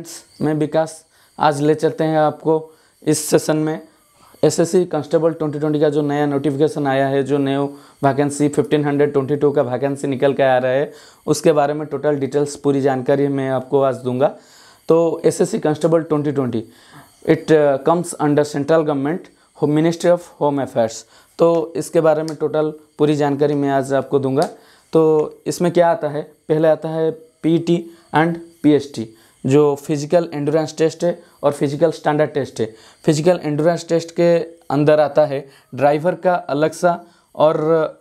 friends मैं विकास आज ले चलते हैं आपको इस सेशन में एसएससी कांस्टेबल 2020 का जो नया नोटिफिकेशन आया है जो नया वैकेंसी 1522 का वैकेंसी निकल के आ रहा है उसके बारे में टोटल डिटेल्स पूरी जानकारी मैं आपको आज दूंगा तो SSC constable 2020 it comes under central government ministry of home affairs तो इसके बारे में टोटल पूरी जानकारी मैं आज आपको दूंगा तो इसमें क्या आता है पहले आता है पी एंड पी जो फिज़िकल एंडोरेंस टेस्ट है और फिज़िकल स्टैंडर्ड टेस्ट है फिज़िकल एंडोरेंस टेस्ट के अंदर आता है ड्राइवर का अलग सा और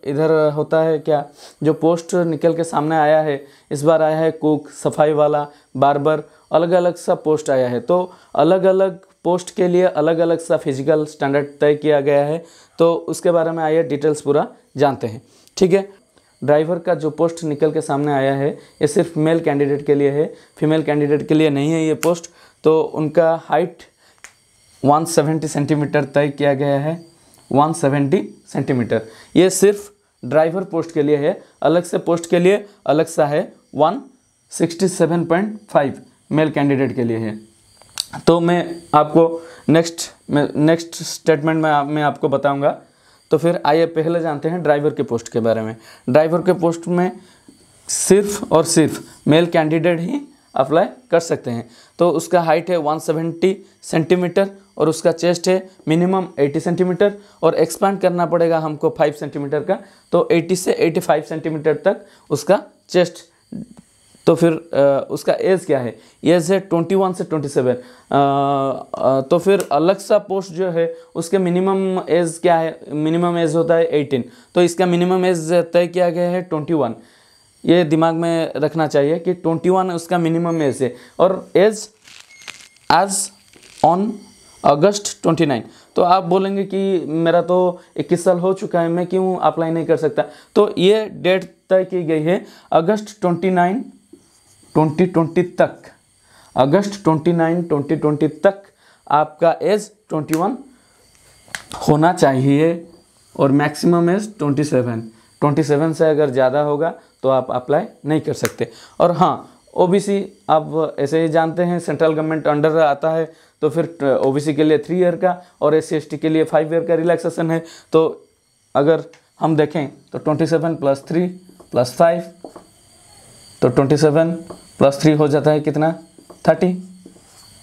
इधर होता है क्या जो पोस्ट निकल के सामने आया है इस बार आया है कुक सफाई वाला बारबर अलग अलग सा पोस्ट आया है तो अलग अलग पोस्ट के लिए अलग अलग सा फिजिकल स्टैंडर्ड तय किया गया है तो उसके बारे में आइए डिटेल्स पूरा जानते हैं ठीक है ड्राइवर का जो पोस्ट निकल के सामने आया है ये सिर्फ मेल कैंडिडेट के लिए है फीमेल कैंडिडेट के लिए नहीं है ये पोस्ट तो उनका हाइट 170 सेंटीमीटर तय किया गया है 170 सेंटीमीटर ये सिर्फ ड्राइवर पोस्ट के लिए है अलग से पोस्ट के लिए अलग सा है 167.5 मेल कैंडिडेट के लिए है तो मैं आपको नेक्स्ट नेक्स्ट स्टेटमेंट में मैं आपको बताऊंगा तो फिर आइए पहले जानते हैं ड्राइवर के पोस्ट के बारे में ड्राइवर के पोस्ट में सिर्फ और सिर्फ मेल कैंडिडेट ही अप्लाई कर सकते हैं तो उसका हाइट है 170 सेंटीमीटर और उसका चेस्ट है मिनिमम 80 सेंटीमीटर और एक्सपांड करना पड़ेगा हमको 5 सेंटीमीटर का तो 80 से 85 सेंटीमीटर तक उसका चेस्ट तो फिर आ, उसका एज क्या है एज है ट्वेंटी वन से ट्वेंटी सेवन तो फिर अलग सा पोस्ट जो है उसके मिनिमम एज क्या है मिनिमम एज होता है एटीन तो इसका मिनिमम एज तय किया गया है ट्वेंटी वन ये दिमाग में रखना चाहिए कि ट्वेंटी वन उसका मिनिमम एज है और age age on August nine तो आप बोलेंगे कि मेरा तो इक्कीस साल हो चुका है मैं क्यों अप्लाई नहीं कर सकता तो ये डेट तय की गई है अगस्त ट्वेंटी नाइन 2020 तक अगस्त 29 2020 तक आपका एज 21 होना चाहिए और मैक्सिमम एज 27 27 से अगर ज़्यादा होगा तो आप अप्लाई नहीं कर सकते और हाँ ओबीसी आप ऐसे ही जानते हैं सेंट्रल गवर्नमेंट अंडर आता है तो फिर ओबीसी के लिए थ्री ईयर का और एस सी के लिए फाइव ईयर का रिलैक्सेशन है तो अगर हम देखें तो 27 प्लस थ्री प्लस फाइव तो ट्वेंटी सेवन प्लस थ्री हो जाता है कितना थर्टी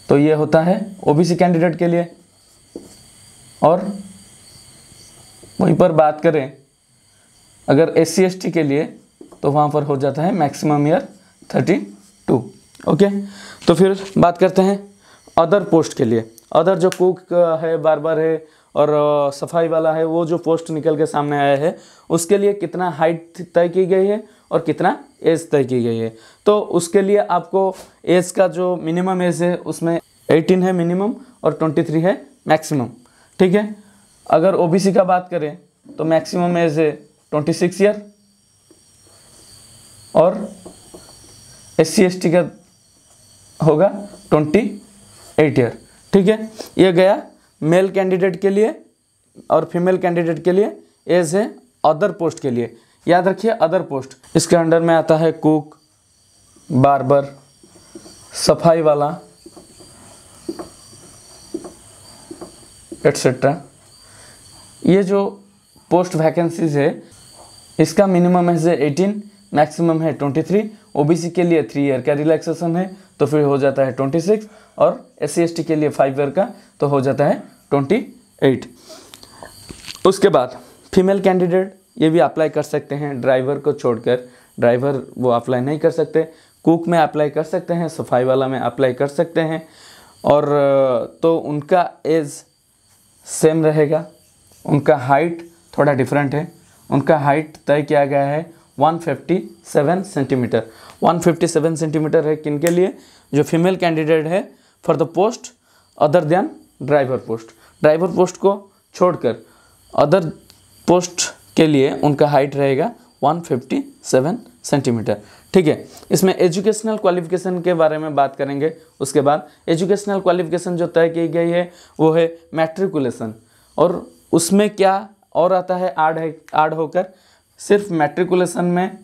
तो ये होता है ओबीसी कैंडिडेट के लिए और वहीं पर बात करें अगर एस सी के लिए तो वहाँ पर हो जाता है maximum year thirty two okay तो फिर बात करते हैं अदर पोस्ट के लिए अदर जो कुक है बारबर है और सफाई वाला है वो जो पोस्ट निकल के सामने आया है उसके लिए कितना हाइट तय की गई है और कितना एज तय की गई है तो उसके लिए आपको एज का जो मिनिमम एज है उसमें 18 है मिनिमम और 23 है मैक्सिमम ठीक है अगर ओबीसी का बात करें तो मैक्सिमम एज है 26 ईयर और एस सी का होगा 28 ईयर ठीक है ये गया मेल कैंडिडेट के लिए और फीमेल कैंडिडेट के लिए एज है अदर पोस्ट के लिए याद रखिए अदर पोस्ट इसके अंडर में आता है कुक बारबर सफाई वाला एट्सेट्रा ये जो पोस्ट वैकेंसीज है इसका मिनिमम है एटीन मैक्सिमम है ट्वेंटी थ्री ओबीसी के लिए थ्री ईयर का रिलैक्सेशन है तो फिर हो जाता है ट्वेंटी सिक्स और एस सी के लिए फाइव ईयर का तो हो जाता है ट्वेंटी एट उसके बाद फीमेल कैंडिडेट ये भी अप्लाई कर सकते हैं ड्राइवर को छोड़कर ड्राइवर वो अप्लाई नहीं कर सकते कुक में अप्लाई कर सकते हैं सफाई वाला में अप्लाई कर सकते हैं और तो उनका एज सेम रहेगा उनका हाइट थोड़ा डिफरेंट है उनका हाइट तय किया गया है 157 सेंटीमीटर 157 सेंटीमीटर है किन के लिए जो फीमेल कैंडिडेट है for the post other than driver post driver post को छोड़कर अदर पोस्ट के लिए उनका हाइट रहेगा 157 सेंटीमीटर ठीक है इसमें एजुकेशनल क्वालिफिकेशन के बारे में बात करेंगे उसके बाद एजुकेशनल क्वालिफिकेशन जो तय की गई है वो है मैट्रिकुलेशन और उसमें क्या और आता है आड है आड होकर सिर्फ मैट्रिकुलेशन में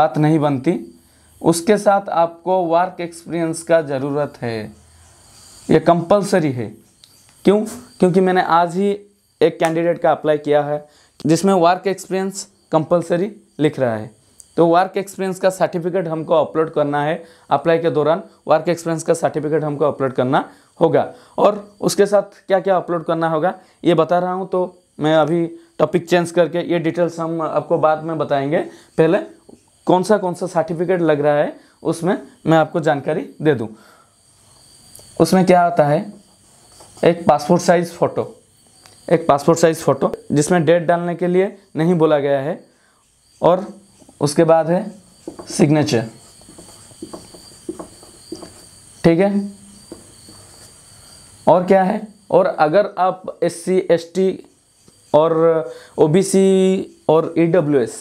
बात नहीं बनती उसके साथ आपको वर्क एक्सपीरियंस का ज़रूरत है ये कंपलसरी है क्यों क्योंकि मैंने आज ही एक कैंडिडेट का अप्लाई किया है जिसमें वर्क एक्सपीरियंस कंपलसरी लिख रहा है तो वर्क एक्सपीरियंस का सर्टिफिकेट हमको अपलोड करना है अप्लाई के दौरान वर्क एक्सपीरियंस का सर्टिफिकेट हमको अपलोड करना होगा और उसके साथ क्या क्या अपलोड करना होगा ये बता रहा हूँ तो मैं अभी टॉपिक चेंज करके ये डिटेल्स हम आपको बाद में बताएंगे पहले कौन सा कौन सा सर्टिफिकेट लग रहा है उसमें मैं आपको जानकारी दे दूँ उसमें क्या आता है एक पासपोर्ट साइज़ फ़ोटो एक पासपोर्ट साइज़ फ़ोटो जिसमें डेट डालने के लिए नहीं बोला गया है और उसके बाद है सिग्नेचर ठीक है और क्या है और अगर आप एस सी एस टी और ओ बी सी और E W S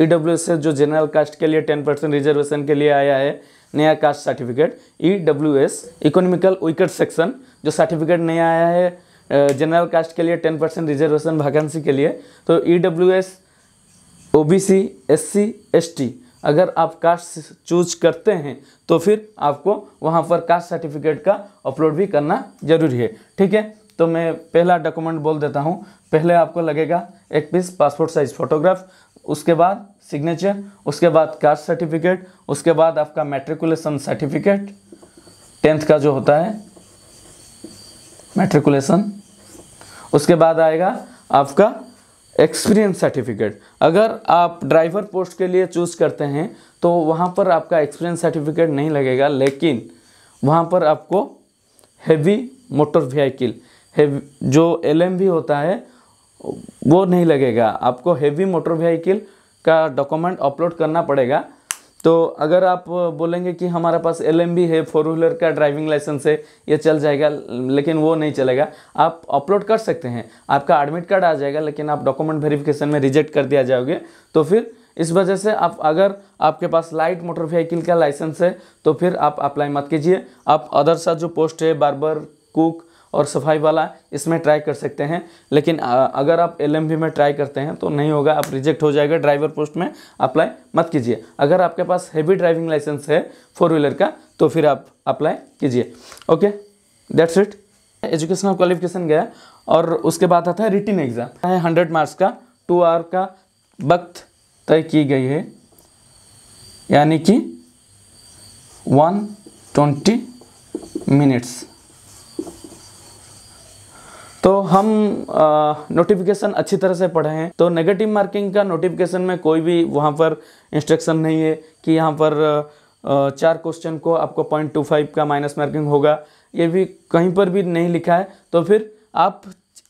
E W S जो जनरल कास्ट के लिए टेन परसेंट रिजर्वेशन के लिए आया है नया caste certificate E W S economical weaker section जो सर्टिफिकेट नया आया है जनरल कास्ट के लिए टेन परसेंट रिजर्वेशन वैकेंसी के लिए तो E W S O B C S C S T अगर आप कास्ट चूज करते हैं तो फिर आपको वहाँ पर कास्ट सर्टिफिकेट का अपलोड भी करना जरूरी है ठीक है तो मैं पहला डॉक्यूमेंट बोल देता हूँ पहले आपको लगेगा एक पीस पासपोर्ट साइज़ फ़ोटोग्राफ उसके बाद सिग्नेचर उसके बाद कास्ट सर्टिफिकेट उसके बाद आपका मेट्रिकुलेशन सर्टिफिकेट टेंथ का जो होता है मेट्रिकुलेशन उसके बाद आएगा आपका एक्सपीरियंस सर्टिफिकेट अगर आप ड्राइवर पोस्ट के लिए चूज़ करते हैं तो वहाँ पर आपका एक्सपीरियंस सर्टिफिकेट नहीं लगेगा लेकिन वहाँ पर आपको हैवी मोटर व्हीकल जो एल होता है वो नहीं लगेगा आपको हैवी मोटर व्हीकल का डॉक्यूमेंट अपलोड करना पड़ेगा तो अगर आप बोलेंगे कि हमारे पास एल है फोर व्हीलर का ड्राइविंग लाइसेंस है ये चल जाएगा लेकिन वो नहीं चलेगा आप अपलोड कर सकते हैं आपका एडमिट कार्ड आ जाएगा लेकिन आप डॉक्यूमेंट वेरिफिकेशन में रिजेक्ट कर दिया जाओगे तो फिर इस वजह से आप अगर आपके पास लाइट मोटर व्हीकल का लाइसेंस है तो फिर आप अप्लाई मत कीजिए आप अदर सा जो पोस्ट है बार्बर कुक और सफाई वाला इसमें ट्राई कर सकते हैं लेकिन अगर आप एल में ट्राई करते हैं तो नहीं होगा आप रिजेक्ट हो जाएगा ड्राइवर पोस्ट में अप्लाई मत कीजिए अगर आपके पास हैवी ड्राइविंग लाइसेंस है फोर व्हीलर का तो फिर आप अप्लाई कीजिए okay that's it educational qualification गया और उसके बाद आता है रिटिन एग्ज़ाम है हंड्रेड मार्क्स का टू आवर का वक्त तय की गई है यानी कि वन ट्वेंटी मिनट्स तो हम नोटिफिकेशन अच्छी तरह से पढ़े हैं तो नेगेटिव मार्किंग का नोटिफिकेशन में कोई भी वहाँ पर इंस्ट्रक्शन नहीं है कि यहाँ पर चार क्वेश्चन को आपको पॉइंट टू फाइव का माइनस मार्किंग होगा ये भी कहीं पर भी नहीं लिखा है तो फिर आप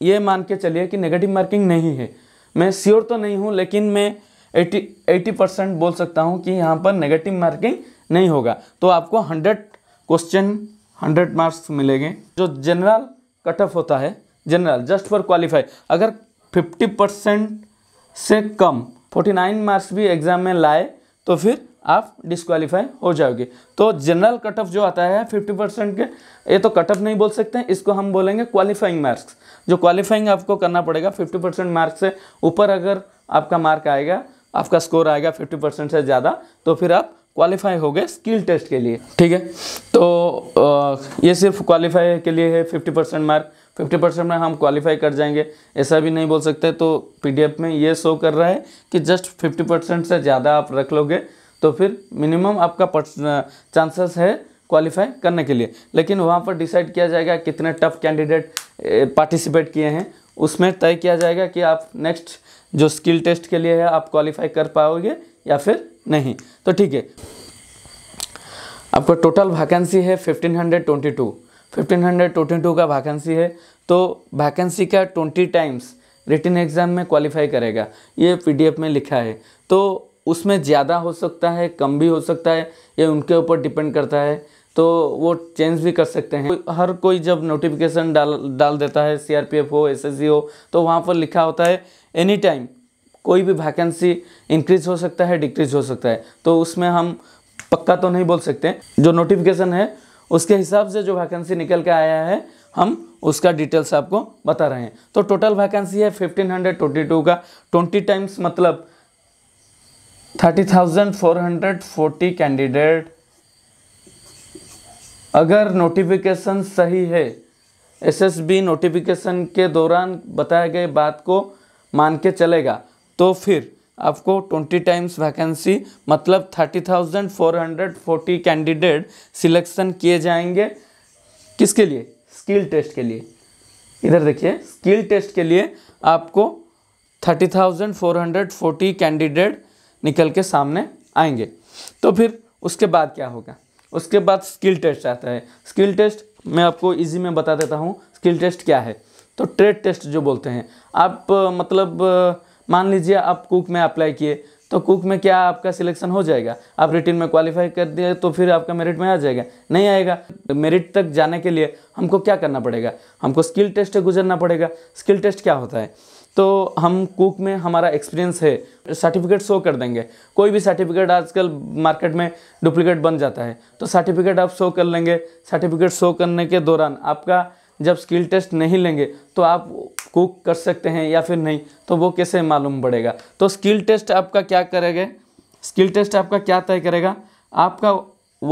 ये मान के चलिए कि नेगेटिव मार्किंग नहीं है मैं श्योर तो नहीं हूँ लेकिन मैं एटी एटी परसेंट बोल सकता हूँ कि यहाँ पर नेगेटिव मार्किंग नहीं होगा तो आपको हंड्रेड क्वेश्चन हंड्रेड मार्क्स मिलेंगे जो जनरल कटअप होता है जनरल जस्ट फॉर क्वालिफाई अगर 50 परसेंट से कम 49 मार्क्स भी एग्जाम में लाए तो फिर आप डिस्कालीफाई हो जाओगे तो जनरल कट ऑफ जो आता है 50 परसेंट के ये तो कट ऑफ नहीं बोल सकते हैं इसको हम बोलेंगे क्वालिफाइंग मार्क्स जो क्वालिफाइंग आपको करना पड़ेगा 50 परसेंट मार्क्स से ऊपर अगर आपका मार्क आएगा आपका स्कोर आएगा 50 परसेंट से ज़्यादा तो फिर आप क्वालिफाई हो गए स्किल टेस्ट के लिए ठीक है तो ये सिर्फ क्वालिफाई के लिए है fifty percent mark fifty percent में हम क्वालिफाई कर जाएंगे ऐसा भी नहीं बोल सकते तो पीडीएफ में ये शो कर रहा है कि जस्ट फिफ्टी परसेंट से ज़्यादा आप रख लोगे तो फिर मिनिमम आपका चांसेस है क्वालिफाई करने के लिए लेकिन वहाँ पर डिसाइड किया जाएगा कितने टफ कैंडिडेट पार्टिसिपेट किए हैं उसमें तय किया जाएगा कि आप नेक्स्ट जो स्किल टेस्ट के लिए है आप क्वालिफाई कर पाओगे या फिर नहीं तो ठीक है आपका टोटल वैकेंसी है fifteen hundred twenty two fifteen hundred twenty two का वैकेंसी है तो वैकेंसी का ट्वेंटी टाइम्स रिटर्न एग्ज़ाम में क्वालिफाई करेगा ये पीडीएफ में लिखा है तो उसमें ज़्यादा हो सकता है कम भी हो सकता है ये उनके ऊपर डिपेंड करता है तो वो चेंज भी कर सकते हैं हर कोई जब नोटिफिकेशन डाल डाल देता है सीआरपीएफ हो एसएससी हो तो वहाँ पर लिखा होता है एनी टाइम कोई भी वैकेंसी इंक्रीज हो सकता है डिक्रीज हो सकता है तो उसमें हम पक्का तो नहीं बोल सकते जो नोटिफिकेशन है उसके हिसाब से जो वैकेंसी निकल के आया है हम उसका डिटेल्स आपको बता रहे हैं तो टोटल वैकेंसी है फिफ्टीन हंड्रेड ट्वेंटी टू का ट्वेंटी टाइम्स मतलब thirty thousand four hundred forty candidate अगर नोटिफिकेशन सही है एसएसबी नोटिफिकेशन के दौरान बताए गए बात को मान के चलेगा तो फिर आपको ट्वेंटी टाइम्स वैकेंसी मतलब thirty thousand four hundred forty candidate selection किए जाएंगे किसके लिए स्किल टेस्ट के लिए इधर देखिए स्किल टेस्ट के लिए आपको thirty thousand four hundred forty candidate निकल के सामने आएंगे तो फिर उसके बाद क्या होगा उसके बाद स्किल टेस्ट आता है स्किल टेस्ट मैं आपको इजी में बता देता हूँ स्किल टेस्ट क्या है तो ट्रेड टेस्ट जो बोलते हैं आप मतलब मान लीजिए आप कुक में अप्लाई किए तो कुक में क्या आपका सिलेक्शन हो जाएगा आप रिटिन में क्वालिफाई कर दिए तो फिर आपका मेरिट में आ जाएगा नहीं आएगा मेरिट तक जाने के लिए हमको क्या करना पड़ेगा हमको स्किल टेस्ट गुजरना पड़ेगा स्किल टेस्ट क्या होता है तो हम कुक में हमारा एक्सपीरियंस है सर्टिफिकेट शो कर देंगे कोई भी सर्टिफिकेट आजकल मार्केट में डुप्लीकेट बन जाता है तो सर्टिफिकेट आप शो कर लेंगे सर्टिफिकेट शो करने के दौरान आपका जब स्किल टेस्ट नहीं लेंगे तो आप कुक कर सकते हैं या फिर नहीं तो वो कैसे मालूम पड़ेगा तो स्किल टेस्ट आपका क्या करेगा स्किल टेस्ट आपका क्या तय करेगा आपका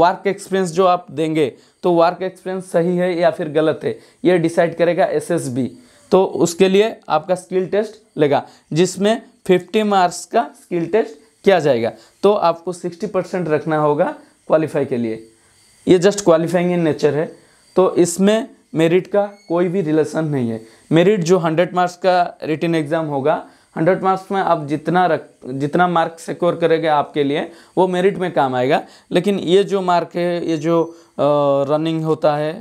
वर्क एक्सपीरियंस जो आप देंगे तो वर्क एक्सपीरियंस सही है या फिर गलत है ये डिसाइड करेगा एसएसबी तो उसके लिए आपका स्किल टेस्ट लेगा जिसमें 50 मार्क्स का स्किल टेस्ट किया जाएगा तो आपको 60 परसेंट रखना होगा क्वालिफाई के लिए ये जस्ट क्वालिफाइंग इन नेचर है तो इसमें मेरिट का कोई भी रिलेशन नहीं है मेरिट जो हंड्रेड मार्क्स का रिटर्न एग्ज़ाम होगा हंड्रेड मार्क्स में आप जितना रख जितना मार्क सिक्योर करेंगे आपके लिए वो मेरिट में काम आएगा लेकिन ये जो मार्क है ये जो रनिंग होता है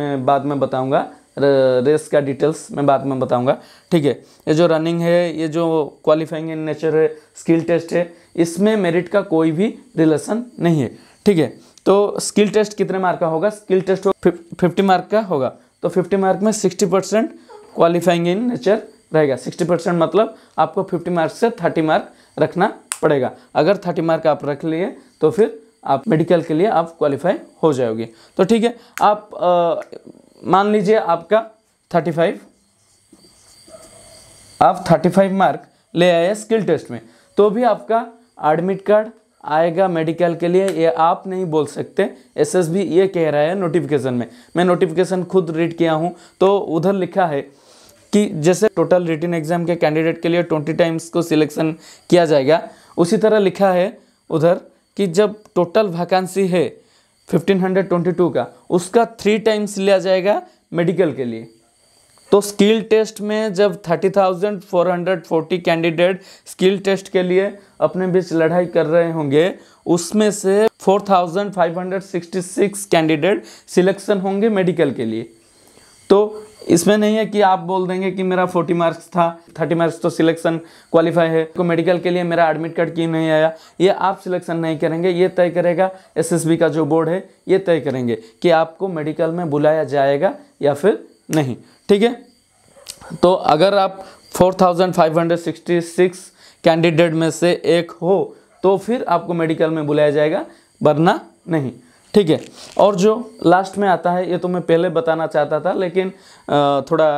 मैं बाद में बताऊंगा रेस का डिटेल्स मैं बाद में बताऊंगा ठीक है ये जो रनिंग है ये जो क्वालिफाइंग इन नेचर है स्किल टेस्ट है इसमें मेरिट का कोई भी रिलेशन नहीं है ठीक है तो स्किल टेस्ट कितने मार्क का होगा स्किल टेस्ट फिफ्टी मार्क का होगा तो फिफ्टी मार्क में sixty percent qualifying in nature रहेगा सिक्सटी परसेंट मतलब आपको फिफ्टी मार्क से थर्टी मार्क रखना पड़ेगा अगर थर्टी मार्क आप रख लिए तो फिर आप मेडिकल के लिए आप क्वालिफाई हो जाओगे तो ठीक है आप आ, मान लीजिए आपका थर्टी फाइव आप थर्टी फाइव मार्क ले आए स्किल टेस्ट में तो भी आपका एडमिट कार्ड आएगा मेडिकल के लिए ये आप नहीं बोल सकते एसएसबी ये कह रहा है नोटिफिकेशन में मैं नोटिफिकेशन खुद रीड किया हूँ तो उधर लिखा है कि जैसे टोटल रिटर्न एग्जाम के कैंडिडेट के लिए ट्वेंटी टाइम्स को सिलेक्शन किया जाएगा उसी तरह लिखा है उधर कि जब टोटल वैकेंसी है 1522 का उसका थ्री टाइम्स लिया जाएगा मेडिकल के लिए तो स्किल टेस्ट में जब 30,440 कैंडिडेट स्किल टेस्ट के लिए अपने बीच लड़ाई कर रहे होंगे उसमें से 4,566 कैंडिडेट सिलेक्शन होंगे मेडिकल के लिए तो इसमें नहीं है कि आप बोल देंगे कि मेरा 40 मार्क्स था 30 मार्क्स तो सिलेक्शन क्वालिफाई है तो मेडिकल के लिए मेरा एडमिट कार्ड क्यों नहीं आया ये आप सिलेक्शन नहीं करेंगे ये तय करेगा एसएसबी का जो बोर्ड है ये तय करेंगे कि आपको मेडिकल में बुलाया जाएगा या फिर नहीं ठीक है तो अगर आप 4566 कैंडिडेट में से एक हो तो फिर आपको मेडिकल में बुलाया जाएगा वरना नहीं ठीक है और जो लास्ट में आता है ये तो मैं पहले बताना चाहता था लेकिन थोड़ा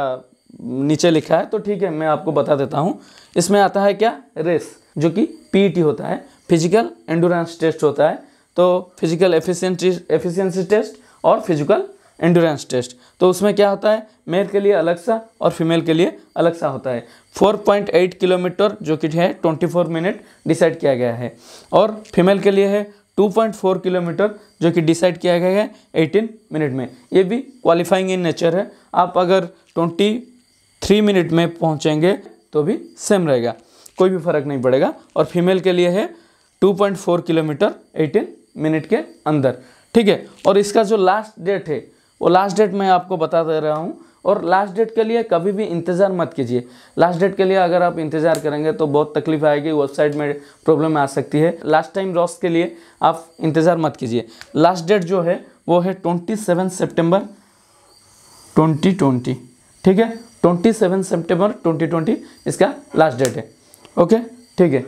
नीचे लिखा है तो ठीक है मैं आपको बता देता हूँ इसमें आता है क्या रेस जो कि पीईटी e होता है फिजिकल एंडोरेंस टेस्ट होता है तो फिजिकल एफिशिएंसी एफिशिएंसी टेस्ट और फिजिकल एंडोरेंस टेस्ट तो उसमें क्या होता है मेल के लिए अलग सा और फीमेल के लिए अलग सा होता है 4.8 किलोमीटर जो कि है 24 मिनट डिसाइड किया गया है और फीमेल के लिए है 2.4 किलोमीटर जो कि डिसाइड किया गया है 18 मिनट में ये भी क्वालिफाइंग इन नेचर है आप अगर 23 मिनट में पहुंचेंगे तो भी सेम रहेगा कोई भी फर्क नहीं पड़ेगा और फीमेल के लिए है टू किलोमीटर एटीन मिनट के अंदर ठीक है और इसका जो लास्ट डेट है वो लास्ट डेट मैं आपको बता दे रहा हूँ और लास्ट डेट के लिए कभी भी इंतज़ार मत कीजिए लास्ट डेट के लिए अगर आप इंतज़ार करेंगे तो बहुत तकलीफ आएगी वेबसाइट में प्रॉब्लम आ सकती है लास्ट टाइम रॉस के लिए आप इंतज़ार मत कीजिए लास्ट डेट जो है वो है twenty seven September twenty twenty ठीक है twenty seven September twenty twenty इसका लास्ट डेट है ओके ठीक है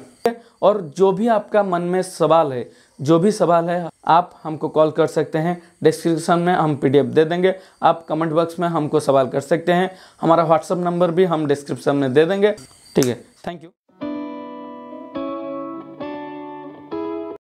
और जो भी आपका मन में सवाल है जो भी सवाल है आप हमको कॉल कर सकते हैं डिस्क्रिप्शन में हम पीडीएफ दे देंगे आप कमेंट बॉक्स में हमको सवाल कर सकते हैं हमारा व्हाट्सअप नंबर भी हम डिस्क्रिप्शन में दे देंगे ठीक है थैंक यू